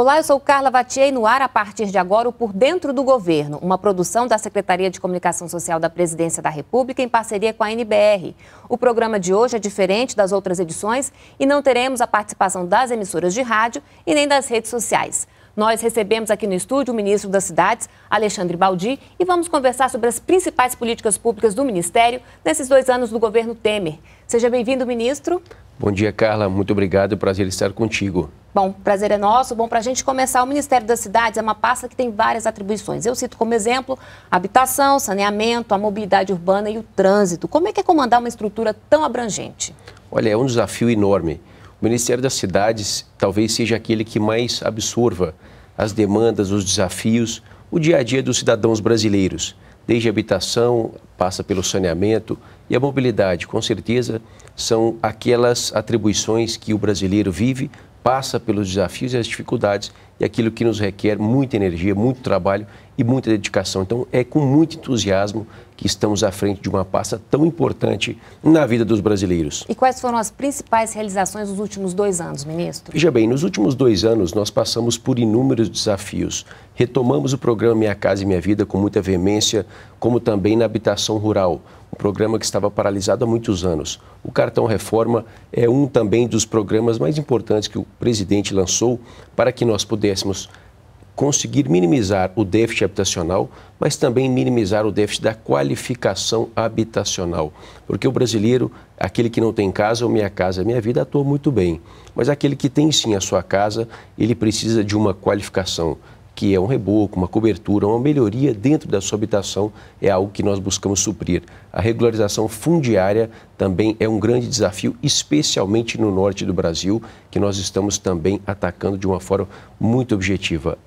Olá, eu sou Carla Vatier no ar a partir de agora o Por Dentro do Governo, uma produção da Secretaria de Comunicação Social da Presidência da República em parceria com a NBR. O programa de hoje é diferente das outras edições e não teremos a participação das emissoras de rádio e nem das redes sociais. Nós recebemos aqui no estúdio o ministro das Cidades, Alexandre Baldi, e vamos conversar sobre as principais políticas públicas do Ministério nesses dois anos do governo Temer. Seja bem-vindo, ministro. Bom dia, Carla. Muito obrigado. Prazer estar contigo. Bom, prazer é nosso. Bom, para a gente começar, o Ministério das Cidades é uma pasta que tem várias atribuições. Eu cito como exemplo habitação, saneamento, a mobilidade urbana e o trânsito. Como é que é comandar uma estrutura tão abrangente? Olha, é um desafio enorme. O Ministério das Cidades talvez seja aquele que mais absorva as demandas, os desafios, o dia a dia dos cidadãos brasileiros. Desde a habitação, passa pelo saneamento e a mobilidade, com certeza, são aquelas atribuições que o brasileiro vive passa pelos desafios e as dificuldades e aquilo que nos requer muita energia, muito trabalho e muita dedicação. Então, é com muito entusiasmo que estamos à frente de uma pasta tão importante na vida dos brasileiros. E quais foram as principais realizações nos últimos dois anos, ministro? Veja bem, nos últimos dois anos nós passamos por inúmeros desafios. Retomamos o programa Minha Casa e Minha Vida com muita veemência, como também na habitação rural um programa que estava paralisado há muitos anos. O Cartão Reforma é um também dos programas mais importantes que o presidente lançou para que nós pudéssemos conseguir minimizar o déficit habitacional, mas também minimizar o déficit da qualificação habitacional. Porque o brasileiro, aquele que não tem casa, ou minha casa, é minha vida, atua muito bem. Mas aquele que tem sim a sua casa, ele precisa de uma qualificação que é um reboco, uma cobertura, uma melhoria dentro da sua habitação, é algo que nós buscamos suprir. A regularização fundiária também é um grande desafio, especialmente no norte do Brasil, que nós estamos também atacando de uma forma muito objetiva.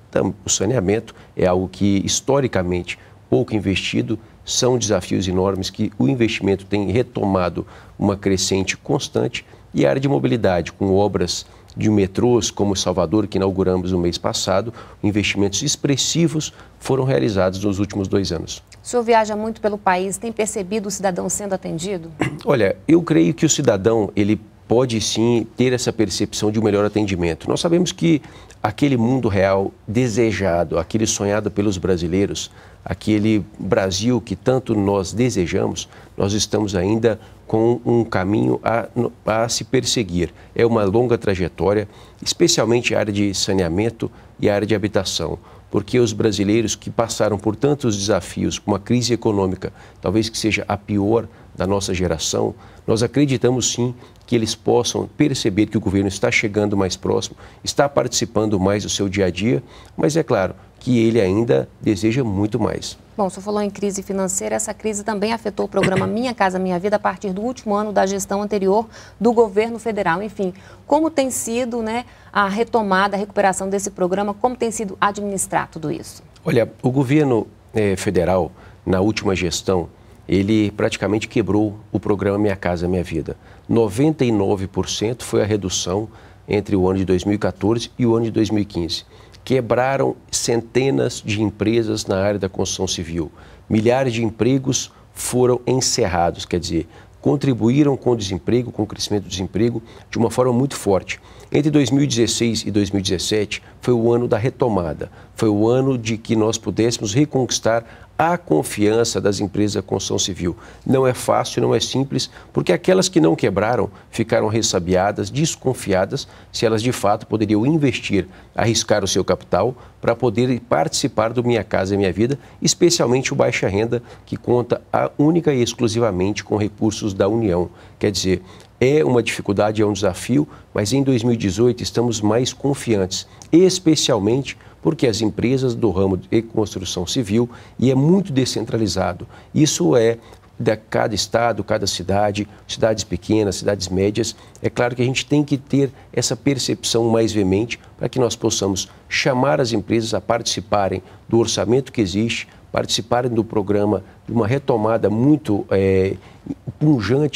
o saneamento é algo que, historicamente, pouco investido, são desafios enormes que o investimento tem retomado uma crescente constante e a área de mobilidade, com obras de metrôs como Salvador, que inauguramos no mês passado, investimentos expressivos foram realizados nos últimos dois anos. O senhor viaja muito pelo país, tem percebido o cidadão sendo atendido? Olha, eu creio que o cidadão, ele pode sim ter essa percepção de um melhor atendimento. Nós sabemos que aquele mundo real desejado, aquele sonhado pelos brasileiros, aquele Brasil que tanto nós desejamos, nós estamos ainda com um caminho a, a se perseguir. É uma longa trajetória, especialmente a área de saneamento e a área de habitação porque os brasileiros que passaram por tantos desafios, com a crise econômica, talvez que seja a pior da nossa geração, nós acreditamos sim que eles possam perceber que o governo está chegando mais próximo, está participando mais do seu dia a dia, mas é claro, que ele ainda deseja muito mais. Bom, você falou em crise financeira, essa crise também afetou o programa Minha Casa Minha Vida a partir do último ano da gestão anterior do governo federal. Enfim, como tem sido né, a retomada, a recuperação desse programa, como tem sido administrar tudo isso? Olha, o governo eh, federal, na última gestão, ele praticamente quebrou o programa Minha Casa Minha Vida. 99% foi a redução entre o ano de 2014 e o ano de 2015 quebraram centenas de empresas na área da construção civil. Milhares de empregos foram encerrados, quer dizer, contribuíram com o desemprego, com o crescimento do desemprego, de uma forma muito forte. Entre 2016 e 2017 foi o ano da retomada, foi o ano de que nós pudéssemos reconquistar a confiança das empresas da construção civil. Não é fácil, não é simples, porque aquelas que não quebraram ficaram ressabiadas, desconfiadas, se elas de fato poderiam investir, arriscar o seu capital para poder participar do Minha Casa e Minha Vida, especialmente o Baixa Renda, que conta a única e exclusivamente com recursos da União. Quer dizer, é uma dificuldade, é um desafio, mas em 2018 estamos mais confiantes, especialmente porque as empresas do ramo de construção civil e é muito descentralizado. Isso é de cada estado, cada cidade, cidades pequenas, cidades médias. É claro que a gente tem que ter essa percepção mais veemente para que nós possamos chamar as empresas a participarem do orçamento que existe, participarem do programa de uma retomada muito é,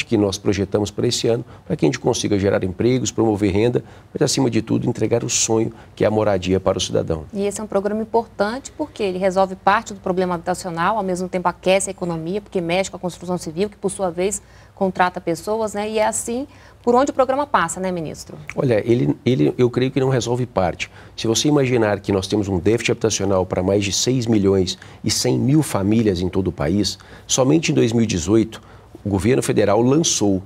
que nós projetamos para esse ano, para que a gente consiga gerar empregos, promover renda, mas acima de tudo entregar o sonho que é a moradia para o cidadão. E esse é um programa importante porque ele resolve parte do problema habitacional, ao mesmo tempo aquece a economia, porque mexe com a construção civil, que por sua vez contrata pessoas, né? E é assim por onde o programa passa, né, ministro? Olha, ele, ele eu creio que não resolve parte. Se você imaginar que nós temos um déficit habitacional para mais de 6 milhões e 100 mil famílias em todo o país, somente em 2018 o governo federal lançou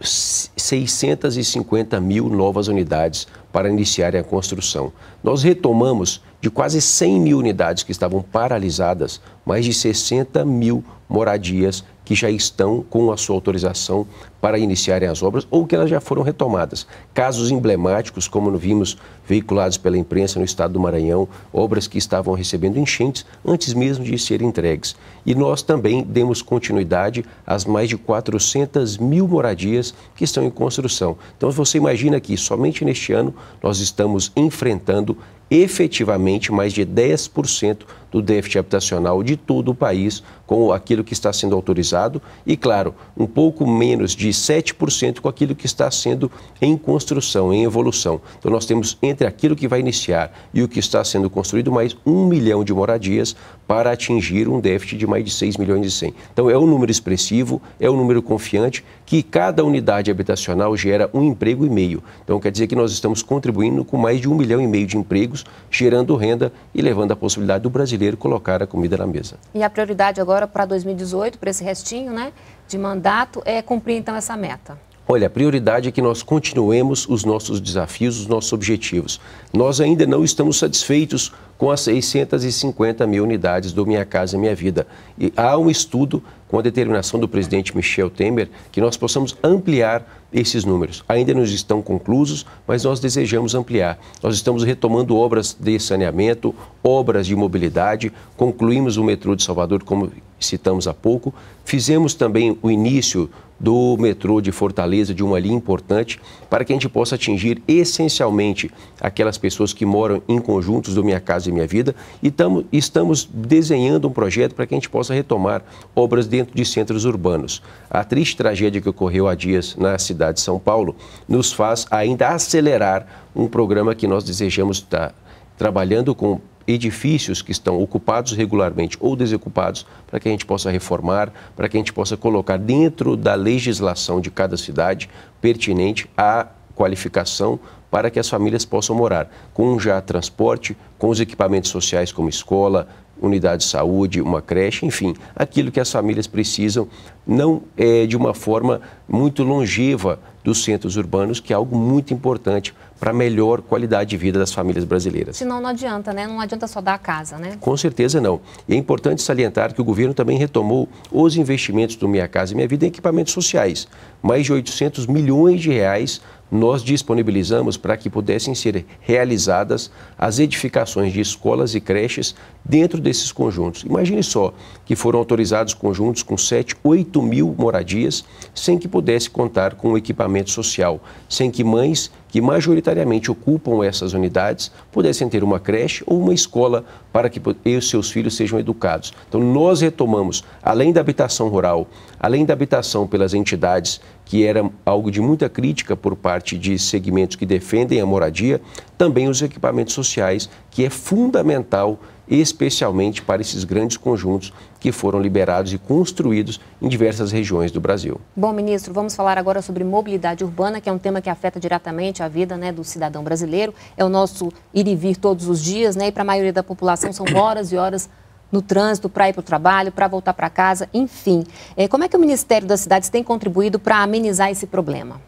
650 mil novas unidades para iniciar a construção. Nós retomamos de quase 100 mil unidades que estavam paralisadas, mais de 60 mil moradias que já estão com a sua autorização para iniciarem as obras ou que elas já foram retomadas. Casos emblemáticos, como vimos veiculados pela imprensa no estado do Maranhão, obras que estavam recebendo enchentes antes mesmo de serem entregues. E nós também demos continuidade às mais de 400 mil moradias que estão em construção. Então você imagina que somente neste ano nós estamos enfrentando efetivamente mais de 10% do déficit habitacional de todo o país, com aquilo que está sendo autorizado, e, claro, um pouco menos de 7% com aquilo que está sendo em construção, em evolução. Então, nós temos entre aquilo que vai iniciar e o que está sendo construído mais um milhão de moradias para atingir um déficit de mais de 6 milhões e 100. Então, é um número expressivo, é um número confiante, que cada unidade habitacional gera um emprego e meio. Então, quer dizer que nós estamos contribuindo com mais de um milhão e meio de empregos gerando renda e levando a possibilidade do brasileiro colocar a comida na mesa. E a prioridade agora para 2018, para esse restinho né, de mandato, é cumprir então essa meta? Olha, a prioridade é que nós continuemos os nossos desafios, os nossos objetivos. Nós ainda não estamos satisfeitos com as 650 mil unidades do Minha Casa Minha Vida. E há um estudo com a determinação do presidente Michel Temer que nós possamos ampliar esses números. Ainda não estão conclusos, mas nós desejamos ampliar. Nós estamos retomando obras de saneamento, obras de mobilidade, concluímos o metrô de Salvador como citamos há pouco. Fizemos também o início do metrô de Fortaleza, de uma linha importante, para que a gente possa atingir essencialmente aquelas pessoas que moram em conjuntos do Minha Casa e Minha Vida. E tamo, estamos desenhando um projeto para que a gente possa retomar obras dentro de centros urbanos. A triste tragédia que ocorreu há dias na cidade de São Paulo nos faz ainda acelerar um programa que nós desejamos estar trabalhando com edifícios que estão ocupados regularmente ou desocupados, para que a gente possa reformar, para que a gente possa colocar dentro da legislação de cada cidade pertinente a qualificação para que as famílias possam morar, com já transporte, com os equipamentos sociais como escola, unidade de saúde, uma creche, enfim, aquilo que as famílias precisam, não é, de uma forma muito longeva dos centros urbanos, que é algo muito importante para melhor qualidade de vida das famílias brasileiras. Senão não adianta, né? Não adianta só dar a casa, né? Com certeza não. E é importante salientar que o governo também retomou os investimentos do Minha Casa e Minha Vida em equipamentos sociais. Mais de 800 milhões de reais nós disponibilizamos para que pudessem ser realizadas as edificações de escolas e creches dentro desses conjuntos. Imagine só que foram autorizados conjuntos com 7, 8 mil moradias, sem que pudesse contar com o equipamento social, sem que mães que majoritariamente ocupam essas unidades pudessem ter uma creche ou uma escola para que eu seus filhos sejam educados. Então, nós retomamos, além da habitação rural, além da habitação pelas entidades que era algo de muita crítica por parte de segmentos que defendem a moradia, também os equipamentos sociais, que é fundamental, especialmente para esses grandes conjuntos que foram liberados e construídos em diversas regiões do Brasil. Bom, ministro, vamos falar agora sobre mobilidade urbana, que é um tema que afeta diretamente a vida né, do cidadão brasileiro. É o nosso ir e vir todos os dias, né, e para a maioria da população são horas e horas no trânsito para ir para o trabalho, para voltar para casa, enfim. É, como é que o Ministério das Cidades tem contribuído para amenizar esse problema?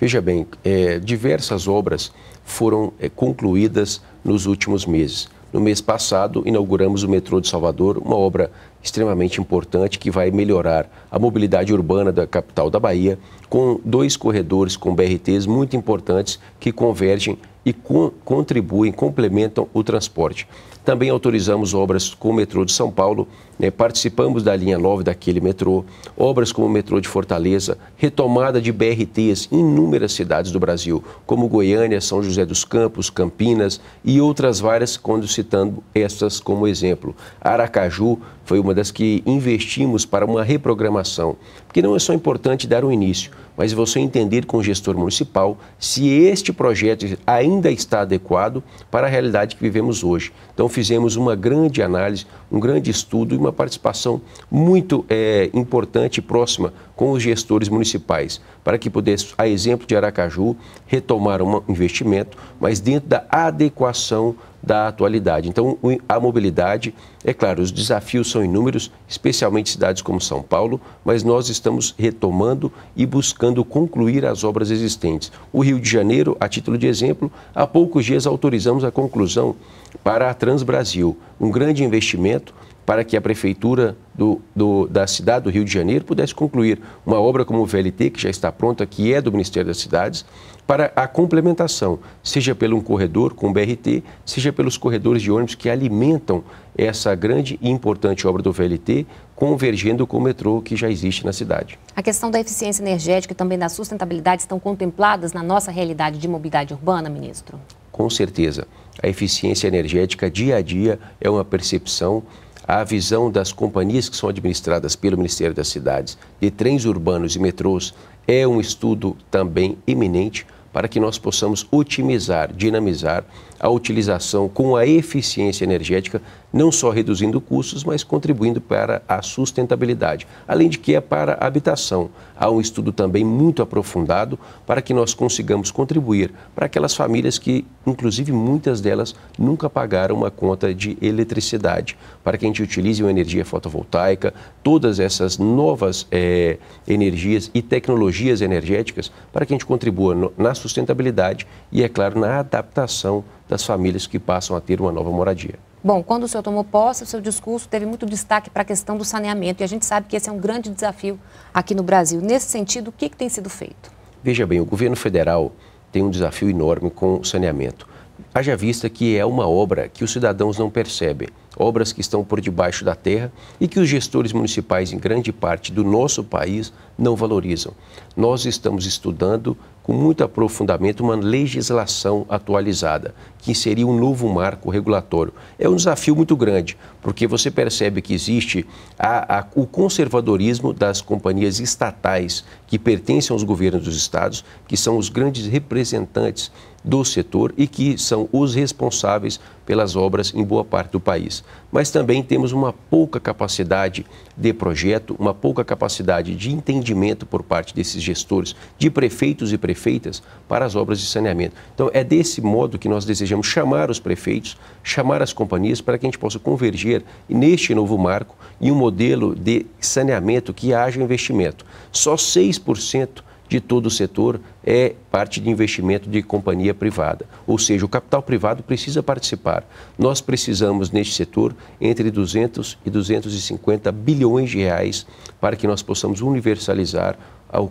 Veja bem, é, diversas obras foram é, concluídas nos últimos meses. No mês passado, inauguramos o metrô de Salvador, uma obra extremamente importante que vai melhorar a mobilidade urbana da capital da Bahia, com dois corredores com BRTs muito importantes que convergem e co contribuem, complementam o transporte. Também autorizamos obras com o metrô de São Paulo, né, participamos da linha 9 daquele metrô, obras como o metrô de Fortaleza, retomada de BRTs em inúmeras cidades do Brasil, como Goiânia, São José dos Campos, Campinas e outras várias, quando citando estas como exemplo. Aracaju foi uma das que investimos para uma reprogramação, porque não é só importante dar um início, mas você entender com o gestor municipal se este projeto ainda está adequado para a realidade que vivemos hoje. Então, fizemos uma grande análise, um grande estudo e uma participação muito é, importante e próxima com os gestores municipais para que pudesse, a exemplo de Aracaju, retomar um investimento, mas dentro da adequação da atualidade. Então, a mobilidade, é claro, os desafios são inúmeros, especialmente cidades como São Paulo, mas nós estamos retomando e buscando concluir as obras existentes. O Rio de Janeiro, a título de exemplo, há poucos dias autorizamos a conclusão para a Trans Brasil, um grande investimento para que a prefeitura do, do, da cidade do Rio de Janeiro pudesse concluir uma obra como o VLT, que já está pronta, que é do Ministério das Cidades, para a complementação, seja pelo um corredor com BRT, seja pelos corredores de ônibus que alimentam essa grande e importante obra do VLT, convergendo com o metrô que já existe na cidade. A questão da eficiência energética e também da sustentabilidade estão contempladas na nossa realidade de mobilidade urbana, ministro? Com certeza. A eficiência energética dia a dia é uma percepção a visão das companhias que são administradas pelo Ministério das Cidades de trens urbanos e metrôs é um estudo também iminente para que nós possamos otimizar, dinamizar a utilização com a eficiência energética, não só reduzindo custos, mas contribuindo para a sustentabilidade. Além de que é para a habitação. Há um estudo também muito aprofundado para que nós consigamos contribuir para aquelas famílias que, inclusive muitas delas, nunca pagaram uma conta de eletricidade, para que a gente utilize uma energia fotovoltaica, todas essas novas é, energias e tecnologias energéticas, para que a gente contribua no, na sustentabilidade e, é claro, na adaptação das famílias que passam a ter uma nova moradia. Bom, quando o senhor tomou posse, o seu discurso teve muito destaque para a questão do saneamento e a gente sabe que esse é um grande desafio aqui no Brasil. Nesse sentido, o que, que tem sido feito? Veja bem, o governo federal tem um desafio enorme com o saneamento. Haja vista que é uma obra que os cidadãos não percebem, obras que estão por debaixo da terra e que os gestores municipais em grande parte do nosso país não valorizam. Nós estamos estudando com muito aprofundamento uma legislação atualizada, que seria um novo marco regulatório. É um desafio muito grande, porque você percebe que existe a, a, o conservadorismo das companhias estatais que pertencem aos governos dos estados, que são os grandes representantes do setor e que são os responsáveis pelas obras em boa parte do país. Mas também temos uma pouca capacidade de projeto, uma pouca capacidade de entendimento por parte desses gestores, de prefeitos e prefeitas, para as obras de saneamento. Então, é desse modo que nós desejamos chamar os prefeitos, chamar as companhias, para que a gente possa convergir neste novo marco e um modelo de saneamento que haja investimento. Só 6% de todo o setor é parte de investimento de companhia privada. Ou seja, o capital privado precisa participar. Nós precisamos, neste setor, entre 200 e 250 bilhões de reais para que nós possamos universalizar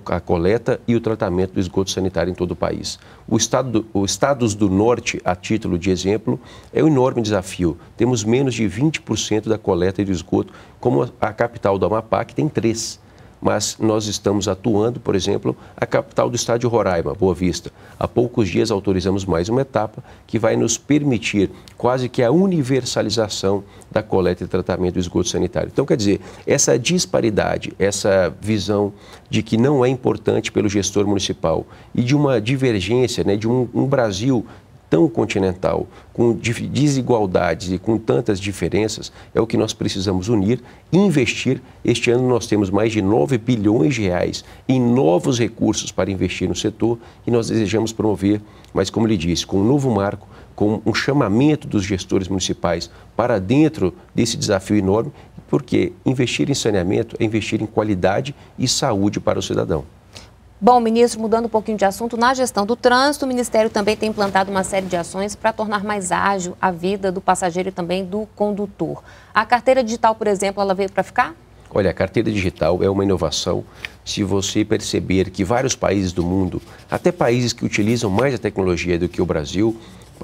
a coleta e o tratamento do esgoto sanitário em todo o país. O estado, os estados do norte, a título de exemplo, é um enorme desafio. Temos menos de 20% da coleta e do esgoto, como a capital do Amapá, que tem 3% mas nós estamos atuando, por exemplo, a capital do estado de Roraima, Boa Vista. Há poucos dias autorizamos mais uma etapa que vai nos permitir quase que a universalização da coleta e tratamento do esgoto sanitário. Então, quer dizer, essa disparidade, essa visão de que não é importante pelo gestor municipal e de uma divergência, né, de um, um Brasil tão continental, com desigualdades e com tantas diferenças, é o que nós precisamos unir e investir. Este ano nós temos mais de 9 bilhões de reais em novos recursos para investir no setor e nós desejamos promover, mas como lhe disse, com um novo marco, com um chamamento dos gestores municipais para dentro desse desafio enorme, porque investir em saneamento é investir em qualidade e saúde para o cidadão. Bom, ministro, mudando um pouquinho de assunto, na gestão do trânsito, o Ministério também tem implantado uma série de ações para tornar mais ágil a vida do passageiro e também do condutor. A carteira digital, por exemplo, ela veio para ficar? Olha, a carteira digital é uma inovação se você perceber que vários países do mundo, até países que utilizam mais a tecnologia do que o Brasil,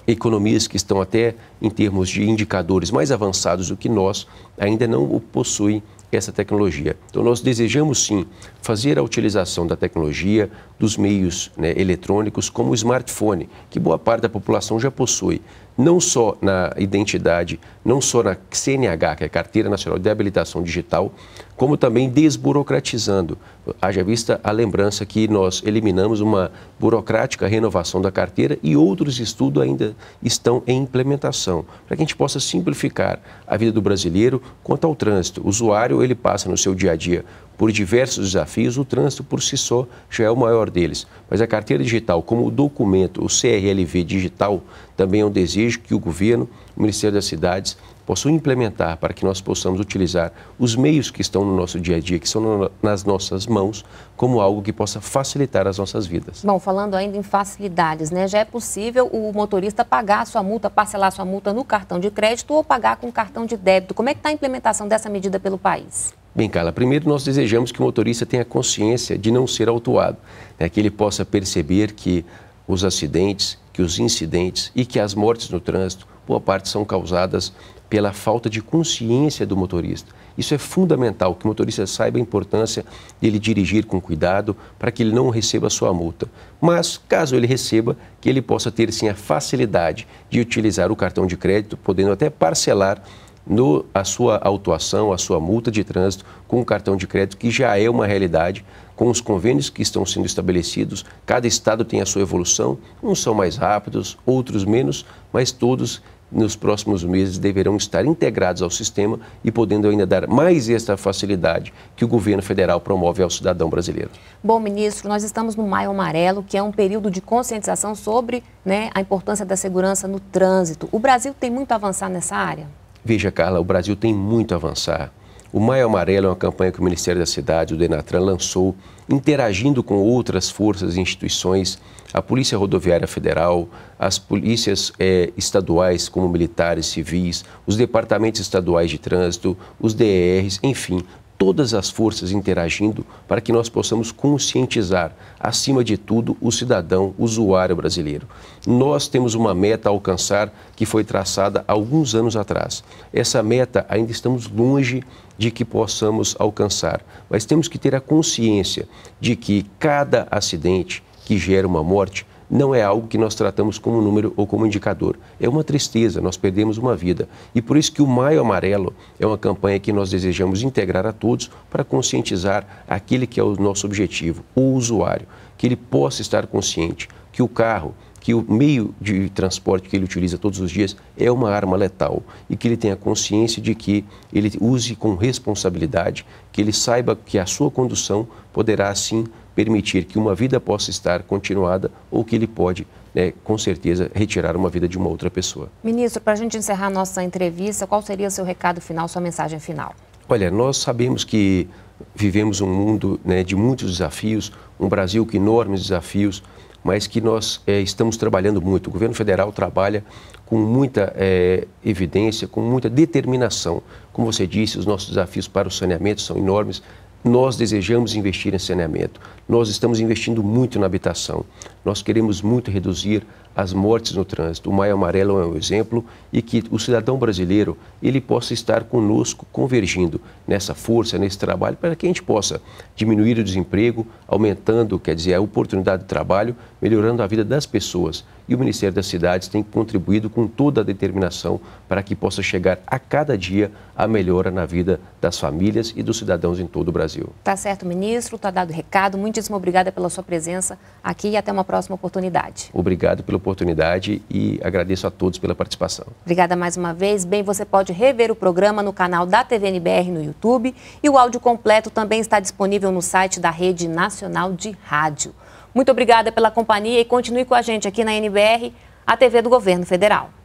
economias que estão até em termos de indicadores mais avançados do que nós, ainda não possuem essa tecnologia. Então, nós desejamos sim fazer a utilização da tecnologia, dos meios né, eletrônicos, como o smartphone, que boa parte da população já possui, não só na identidade, não só na CNH, que é a Carteira Nacional de Habilitação Digital, como também desburocratizando. Haja vista a lembrança que nós eliminamos uma burocrática renovação da carteira e outros estudos ainda estão em implementação, para que a gente possa simplificar a vida do brasileiro quanto ao trânsito. O usuário, ele passa no seu dia a dia por diversos desafios, o trânsito por si só já é o maior deles. Mas a carteira digital, como o documento, o CRLV digital, também é um desejo que o governo, o Ministério das Cidades, possam implementar para que nós possamos utilizar os meios que estão no nosso dia a dia, que são nas nossas mãos, como algo que possa facilitar as nossas vidas. Bom, falando ainda em facilidades, né? Já é possível o motorista pagar a sua multa, parcelar a sua multa no cartão de crédito ou pagar com cartão de débito. Como é que está a implementação dessa medida pelo país? Bem, Carla, primeiro nós desejamos que o motorista tenha consciência de não ser autuado, né? que ele possa perceber que os acidentes, que os incidentes e que as mortes no trânsito boa parte são causadas pela falta de consciência do motorista. Isso é fundamental, que o motorista saiba a importância dele dirigir com cuidado para que ele não receba a sua multa. Mas, caso ele receba, que ele possa ter sim a facilidade de utilizar o cartão de crédito, podendo até parcelar no, a sua autuação, a sua multa de trânsito com o cartão de crédito, que já é uma realidade, com os convênios que estão sendo estabelecidos. Cada estado tem a sua evolução, uns são mais rápidos, outros menos, mas todos nos próximos meses deverão estar integrados ao sistema e podendo ainda dar mais esta facilidade que o governo federal promove ao cidadão brasileiro. Bom, ministro, nós estamos no Maio Amarelo, que é um período de conscientização sobre né, a importância da segurança no trânsito. O Brasil tem muito a avançar nessa área? Veja, Carla, o Brasil tem muito a avançar. O Maio Amarelo é uma campanha que o Ministério da Cidade, o Denatran, lançou, interagindo com outras forças e instituições, a Polícia Rodoviária Federal, as polícias eh, estaduais, como militares, civis, os departamentos estaduais de trânsito, os DRs, enfim, todas as forças interagindo para que nós possamos conscientizar, acima de tudo, o cidadão usuário brasileiro. Nós temos uma meta a alcançar que foi traçada há alguns anos atrás. Essa meta ainda estamos longe de que possamos alcançar, mas temos que ter a consciência de que cada acidente que gera uma morte não é algo que nós tratamos como número ou como indicador. É uma tristeza, nós perdemos uma vida. E por isso que o Maio Amarelo é uma campanha que nós desejamos integrar a todos para conscientizar aquele que é o nosso objetivo, o usuário, que ele possa estar consciente que o carro, que o meio de transporte que ele utiliza todos os dias é uma arma letal e que ele tenha consciência de que ele use com responsabilidade, que ele saiba que a sua condução poderá, assim, permitir que uma vida possa estar continuada ou que ele pode, né, com certeza, retirar uma vida de uma outra pessoa. Ministro, para a gente encerrar nossa entrevista, qual seria o seu recado final, sua mensagem final? Olha, nós sabemos que vivemos um mundo né, de muitos desafios, um Brasil com enormes desafios, mas que nós é, estamos trabalhando muito. O governo federal trabalha com muita é, evidência, com muita determinação. Como você disse, os nossos desafios para o saneamento são enormes, nós desejamos investir em saneamento, nós estamos investindo muito na habitação, nós queremos muito reduzir as mortes no trânsito. O Maio Amarelo é um exemplo e que o cidadão brasileiro ele possa estar conosco convergindo nessa força, nesse trabalho, para que a gente possa diminuir o desemprego, aumentando, quer dizer, a oportunidade de trabalho, melhorando a vida das pessoas. E o Ministério das Cidades tem contribuído com toda a determinação para que possa chegar a cada dia a melhora na vida das famílias e dos cidadãos em todo o Brasil. Tá certo, ministro, está dado o recado. Muitíssimo obrigada pela sua presença aqui e até uma próxima oportunidade. Obrigado pelo oportunidade e agradeço a todos pela participação. Obrigada mais uma vez. Bem, você pode rever o programa no canal da TVNBR no YouTube e o áudio completo também está disponível no site da Rede Nacional de Rádio. Muito obrigada pela companhia e continue com a gente aqui na NBR, a TV do Governo Federal.